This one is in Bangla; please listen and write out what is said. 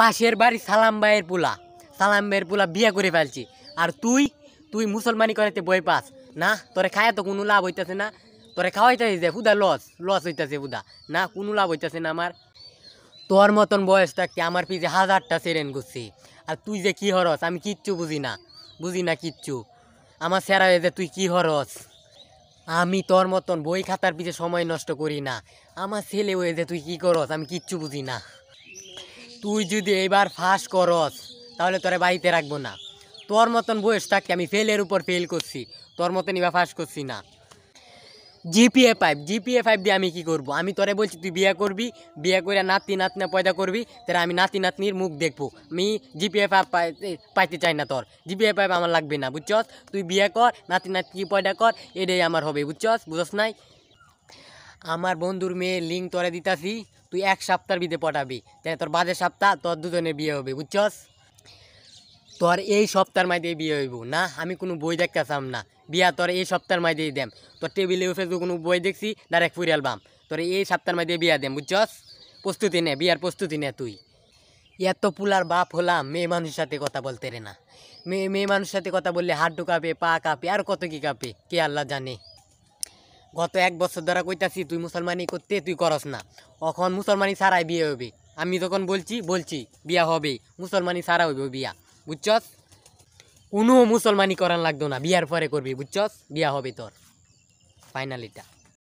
পাশের বাড়ি সালাম ভাইয়ের পোলা সালাম ভাইয়ের পোলা বিয়ে করে ফেলছি আর তুই তুই মুসলমানি করাতে বই পাস না তোরে খায় তো কোনো লাভ হইতেছে না তোরে খাওয়াইতে যে হুদা লস লস হইতেছে হুদা না কোনো লাভ হইতেছে না আমার তোর মতন বয়স থাকতে আমার পিছে হাজারটা সেরেন ঘুরছি আর তুই যে কি হরস আমি কিচ্ছু বুঝি না বুঝি না কিচ্ছু আমার স্যারা যে তুই কি হরস আমি তোর মতন বই খাতার পিছে সময় নষ্ট করি না আমার ছেলে হয়ে যে তুই কি করস আমি কিচ্ছু বুঝি না তুই যদি এইবার ফাঁস করস তাহলে তোরে বাড়িতে রাখবো না তোর মতন বয়স থাকতে আমি ফেলের উপর ফেল করছি তোর মতন এবার ফাঁস করছি না জিপিএ ফাইভ জিপিএ ফাইভ দিয়ে আমি কি করব আমি তোরে বলছি তুই বিয়ে করবি বিয়ে করে নাতি নাতনি পয়দা করবি তাহলে আমি নাতি নাতনির মুখ দেখবো আমি জিপিএ ফাইভ পাইতে চাই না তোর জিপিএ ফাইভ আমার লাগবে না বুঝছস তুই বিয়ে কর নাতি নাতনি পয়দা কর এটাই আমার হবে বুঝছস বুঝস নাই আমার বন্ধুর মেয়ে লিঙ্ক তোরে দিতাছি তুই এক সপ্তাহের ভিতরে পটাবি তাই তোর বাজে সপ্তাহ তোর দুজনে বিয়ে হবে বুঝছস তোর এই সপ্তাহের মাঝে বিয়ে হইব না আমি কোনো বই চাম না বিয়া তোর এই সপ্তাহের মাঝে দেম তোর টেবিলে উঠে কোনো বই দেখছি ডাইরেক্ট ফুরি অ্যালবাম তোর এই সপ্তাহের মাঝে বিয়া দেম বুঝছস প্রস্তুতি নে বিয়ার প্রস্তুতি নে তুই এত পুলার বাপ হলাম মেয়ে মানুষের সাথে কথা বলতে রে না মেয়ে মেয়ে মানুষের সাথে কথা বললে হাত ঢুকাবে পা কাঁপে আর কত কি কাঁপে কে আল্লাহ জানে গত এক বছর ধরে কইতাছি তুই মুসলমানি করতে তুই করস না এখন মুসলমানি ছাড়াই বিয়ে হবে আমি যখন বলছি বলছি বিয়া হবে মুসলমানি ছাড়া হইব বিয়া বুঝছস কোনো মুসলমানি করার লাগতো না বিয়ার পরে করবি বুঝছস বিয়া হবে তোর ফাইনালিটা